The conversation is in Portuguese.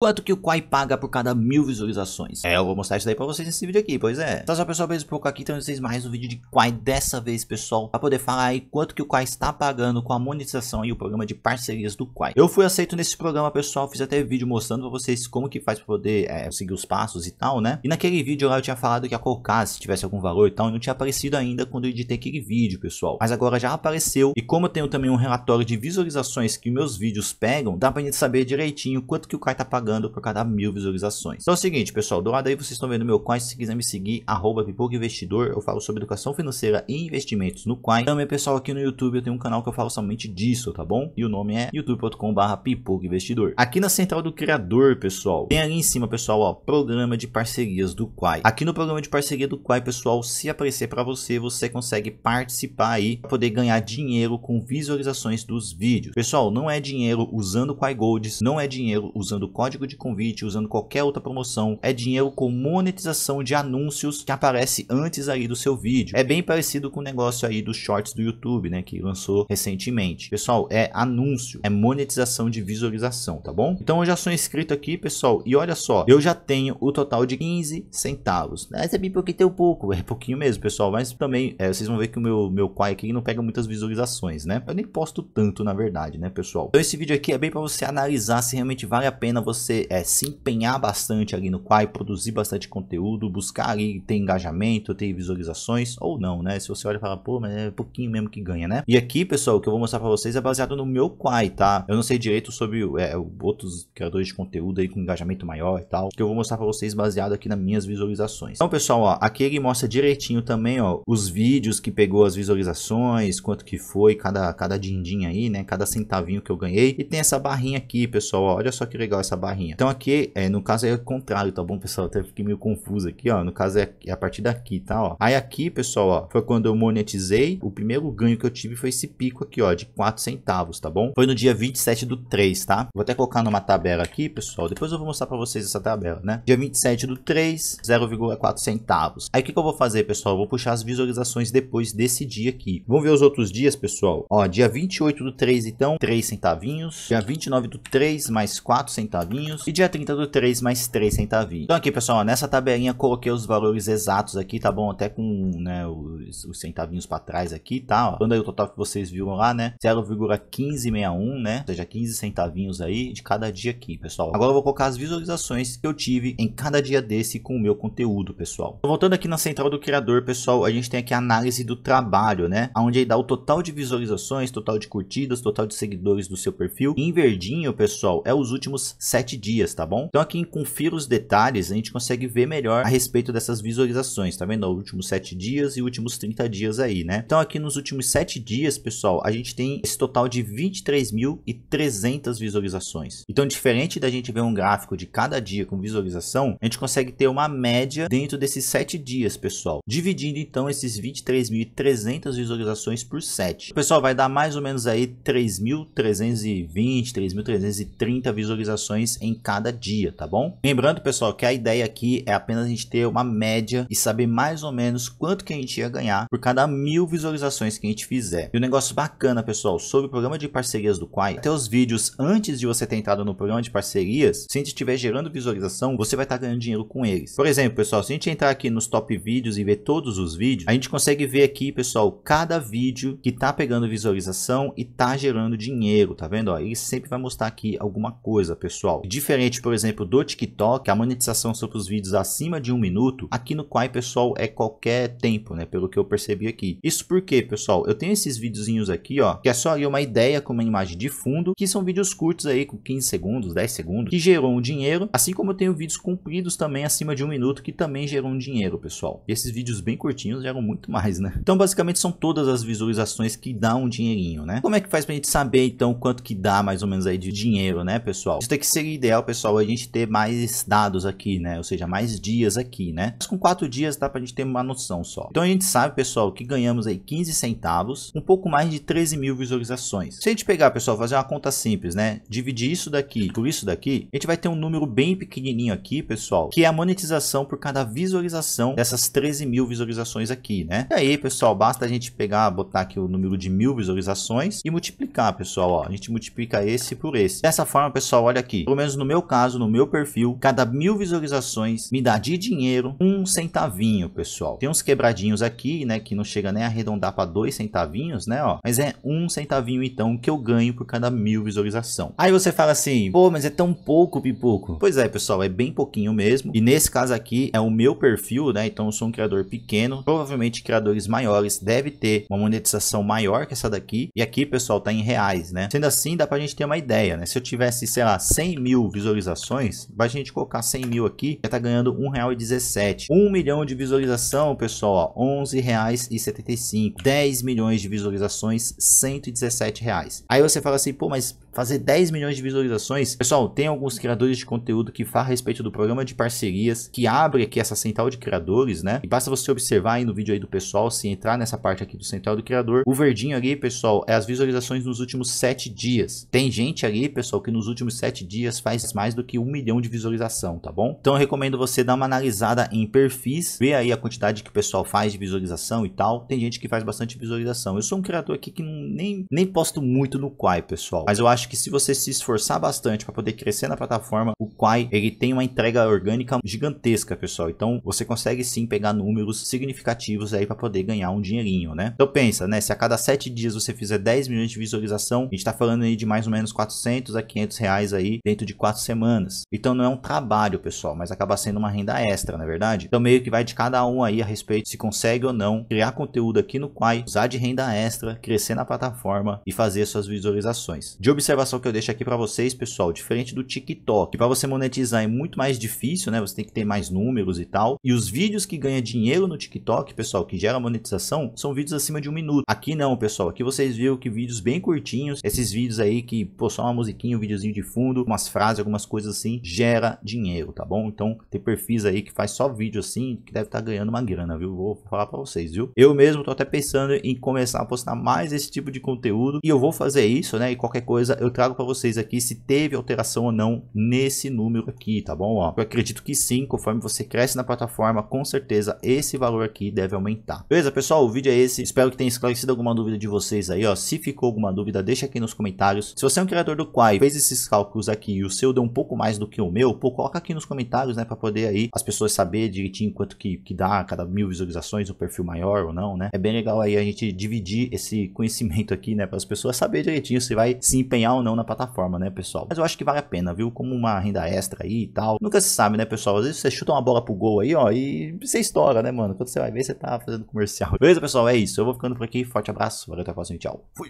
Quanto que o Quai paga por cada mil visualizações? É, eu vou mostrar isso daí pra vocês nesse vídeo aqui, pois é. Então só pessoal, beijo pouco aqui, então vocês mais um vídeo de Quai dessa vez, pessoal, pra poder falar aí quanto que o Quai está pagando com a monetização e o programa de parcerias do Quai. Eu fui aceito nesse programa, pessoal, fiz até vídeo mostrando pra vocês como que faz pra poder é, seguir os passos e tal, né? E naquele vídeo lá eu tinha falado que a Colcase tivesse algum valor e tal, e não tinha aparecido ainda quando eu editei aquele vídeo, pessoal. Mas agora já apareceu, e como eu tenho também um relatório de visualizações que meus vídeos pegam, dá pra gente saber direitinho quanto que o Quai tá pagando pagando por cada mil visualizações. Então é o seguinte, pessoal, do lado aí vocês estão vendo meu coin, se quiser me seguir, arroba Investidor, eu falo sobre educação financeira e investimentos no Quai Também, pessoal, aqui no YouTube eu tenho um canal que eu falo somente disso, tá bom? E o nome é youtube.com barra Investidor. Aqui na central do criador, pessoal, tem ali em cima, pessoal, ó, programa de parcerias do Quai. Aqui no programa de parceria do Quai, pessoal, se aparecer para você, você consegue participar aí para poder ganhar dinheiro com visualizações dos vídeos. Pessoal, não é dinheiro usando Quai Golds, não é dinheiro usando código código de convite, usando qualquer outra promoção. É dinheiro com monetização de anúncios que aparece antes aí do seu vídeo. É bem parecido com o negócio aí dos shorts do YouTube, né? Que lançou recentemente. Pessoal, é anúncio, é monetização de visualização, tá bom? Então eu já sou inscrito aqui, pessoal. E olha só, eu já tenho o total de 15 centavos. Mas é bem um pouco. É pouquinho mesmo, pessoal. Mas também, é, vocês vão ver que o meu, meu quai aqui não pega muitas visualizações, né? Eu nem posto tanto, na verdade, né, pessoal? Então esse vídeo aqui é bem para você analisar se realmente vale a pena você você é, se empenhar bastante ali no Quai, produzir bastante conteúdo, buscar ali ter engajamento, ter visualizações ou não, né? Se você olha e fala, pô, mas é pouquinho mesmo que ganha, né? E aqui, pessoal, o que eu vou mostrar pra vocês é baseado no meu Quai, tá? Eu não sei direito sobre é, outros criadores de conteúdo aí com engajamento maior e tal, que eu vou mostrar pra vocês baseado aqui nas minhas visualizações. Então, pessoal, ó, aqui ele mostra direitinho também, ó, os vídeos que pegou as visualizações, quanto que foi, cada, cada din aí, né? Cada centavinho que eu ganhei. E tem essa barrinha aqui, pessoal, ó, olha só que legal essa barrinha barrinha. Então aqui, é, no caso é o contrário, tá bom, pessoal? Até fiquei meio confuso aqui, ó. No caso é, é, a partir daqui, tá, ó. Aí aqui, pessoal, ó, foi quando eu monetizei. O primeiro ganho que eu tive foi esse pico aqui, ó, de 4 centavos, tá bom? Foi no dia 27 do 3, tá? Vou até colocar numa tabela aqui, pessoal. Depois eu vou mostrar pra vocês essa tabela, né? Dia 27 do 3, 0,4 centavos. Aí o que, que eu vou fazer, pessoal? Eu vou puxar as visualizações depois desse dia aqui. Vamos ver os outros dias, pessoal. Ó, dia 28 do 3, então, 3 centavinhos. Dia 29 do 3, mais 4 centavinhos centavinhos e dia 30 do 3 mais 3 centavinhos. Tá então aqui, pessoal, nessa tabelinha coloquei os valores exatos aqui, tá bom? Até com né, os, os centavinhos para trás aqui, tá? Ó, dando aí o total que vocês viram lá, né? 0,1561, né? Ou seja, 15 centavinhos aí de cada dia aqui, pessoal. Agora eu vou colocar as visualizações que eu tive em cada dia desse com o meu conteúdo, pessoal. Então, voltando aqui na central do criador, pessoal, a gente tem aqui a análise do trabalho, né? Onde aí dá o total de visualizações, total de curtidas, total de seguidores do seu perfil. Em verdinho, pessoal, é os últimos 7 sete dias, tá bom? Então aqui confira os detalhes, a gente consegue ver melhor a respeito dessas visualizações, tá vendo? Os últimos 7 dias e últimos 30 dias aí, né? Então aqui nos últimos 7 dias, pessoal, a gente tem esse total de 23.300 visualizações. Então diferente da gente ver um gráfico de cada dia com visualização, a gente consegue ter uma média dentro desses 7 dias, pessoal. Dividindo então esses 23.300 visualizações por 7. Pessoal, vai dar mais ou menos aí 3.320, 3.330 visualizações em cada dia, tá bom? Lembrando, pessoal, que a ideia aqui é apenas a gente ter uma média e saber mais ou menos quanto que a gente ia ganhar por cada mil visualizações que a gente fizer. E um negócio bacana, pessoal, sobre o programa de parcerias do Quai, até os vídeos antes de você ter entrado no programa de parcerias, se a gente estiver gerando visualização, você vai estar tá ganhando dinheiro com eles. Por exemplo, pessoal, se a gente entrar aqui nos top vídeos e ver todos os vídeos, a gente consegue ver aqui, pessoal, cada vídeo que tá pegando visualização e tá gerando dinheiro, tá vendo? Ó, ele sempre vai mostrar aqui alguma coisa, pessoal. Diferente, por exemplo, do TikTok, a monetização sobre os vídeos acima de um minuto, aqui no Quai, pessoal, é qualquer tempo, né? Pelo que eu percebi aqui. Isso porque, pessoal, eu tenho esses videozinhos aqui, ó, que é só ali uma ideia com uma imagem de fundo, que são vídeos curtos aí, com 15 segundos, 10 segundos, que gerou um dinheiro, assim como eu tenho vídeos compridos também acima de um minuto, que também geram um dinheiro, pessoal. E esses vídeos bem curtinhos geram muito mais, né? Então, basicamente, são todas as visualizações que dão um dinheirinho, né? Como é que faz pra gente saber, então, quanto que dá mais ou menos aí de dinheiro, né, pessoal? Isso tem que ser ideal, pessoal, é a gente ter mais dados aqui, né? Ou seja, mais dias aqui, né? Mas com quatro dias dá para a gente ter uma noção só. Então a gente sabe, pessoal, que ganhamos aí 15 centavos, um pouco mais de 13 mil visualizações. Se a gente pegar, pessoal, fazer uma conta simples, né? Dividir isso daqui por isso daqui, a gente vai ter um número bem pequenininho aqui, pessoal, que é a monetização por cada visualização dessas 13 mil visualizações aqui, né? E aí, pessoal, basta a gente pegar, botar aqui o número de mil visualizações e multiplicar, pessoal, ó. A gente multiplica esse por esse. Dessa forma, pessoal, olha aqui, pelo menos menos no meu caso, no meu perfil, cada mil visualizações me dá de dinheiro um centavinho, pessoal. Tem uns quebradinhos aqui, né, que não chega nem a arredondar para dois centavinhos, né, ó. Mas é um centavinho, então, que eu ganho por cada mil visualização. Aí você fala assim, pô, mas é tão pouco, Pipoco. Pois é, pessoal, é bem pouquinho mesmo. E nesse caso aqui, é o meu perfil, né, então eu sou um criador pequeno. Provavelmente criadores maiores deve ter uma monetização maior que essa daqui. E aqui, pessoal, tá em reais, né. Sendo assim, dá pra gente ter uma ideia, né. Se eu tivesse, sei lá, 100 mil mil visualizações, vai a gente colocar 100 mil aqui, já tá ganhando R$1,17. 1 milhão de visualização, pessoal, R$11,75. 10 milhões de visualizações, R$117. Aí você fala assim, pô, mas fazer 10 milhões de visualizações. Pessoal, tem alguns criadores de conteúdo que falam a respeito do programa de parcerias, que abre aqui essa central de criadores, né? E basta você observar aí no vídeo aí do pessoal, se entrar nessa parte aqui do central do criador, o verdinho ali, pessoal, é as visualizações nos últimos 7 dias. Tem gente ali, pessoal, que nos últimos 7 dias faz mais do que um milhão de visualização, tá bom? Então eu recomendo você dar uma analisada em perfis, ver aí a quantidade que o pessoal faz de visualização e tal. Tem gente que faz bastante visualização. Eu sou um criador aqui que nem, nem posto muito no Quai, pessoal. Mas eu acho que se você se esforçar bastante para poder crescer na plataforma, o Quai ele tem uma entrega orgânica gigantesca, pessoal. Então você consegue sim pegar números significativos aí para poder ganhar um dinheirinho, né? Então pensa, né? Se a cada sete dias você fizer 10 milhões de visualização, a gente tá falando aí de mais ou menos 400 a 500 reais aí dentro de quatro semanas. Então não é um trabalho, pessoal, mas acaba sendo uma renda extra, na é verdade? Então meio que vai de cada um aí a respeito se consegue ou não criar conteúdo aqui no Quai, usar de renda extra, crescer na plataforma e fazer suas visualizações. De observação que eu deixo aqui para vocês, pessoal, diferente do TikTok, para você monetizar é muito mais difícil, né? Você tem que ter mais números e tal. E os vídeos que ganham dinheiro no TikTok, pessoal, que gera monetização, são vídeos acima de um minuto. Aqui não, pessoal. Aqui vocês viram que vídeos bem curtinhos, esses vídeos aí que, pô, só uma musiquinha, um videozinho de fundo, umas frases frase, algumas coisas assim, gera dinheiro, tá bom? Então tem perfis aí que faz só vídeo assim, que deve estar tá ganhando uma grana, viu? Vou falar para vocês, viu? Eu mesmo tô até pensando em começar a postar mais esse tipo de conteúdo e eu vou fazer isso, né? E qualquer coisa eu trago para vocês aqui se teve alteração ou não nesse número aqui, tá bom? Ó, eu acredito que sim, conforme você cresce na plataforma, com certeza esse valor aqui deve aumentar. Beleza, pessoal? O vídeo é esse. Espero que tenha esclarecido alguma dúvida de vocês aí, ó. Se ficou alguma dúvida, deixa aqui nos comentários. Se você é um criador do Quai, fez esses cálculos aqui e o seu deu um pouco mais do que o meu, pô, coloca aqui nos comentários, né, para poder aí as pessoas saber direitinho quanto que, que dá cada mil visualizações, o um perfil maior ou não, né? É bem legal aí a gente dividir esse conhecimento aqui, né, para as pessoas saber direitinho se vai se empenhar ou não na plataforma, né, pessoal? Mas eu acho que vale a pena, viu? Como uma renda extra aí e tal. Nunca se sabe, né, pessoal? Às vezes você chuta uma bola pro gol aí, ó, e você estoura, né, mano? Quando você vai ver, você tá fazendo comercial. Beleza, pessoal? É isso. Eu vou ficando por aqui. Forte abraço. Valeu, até a próxima. Tchau. Fui.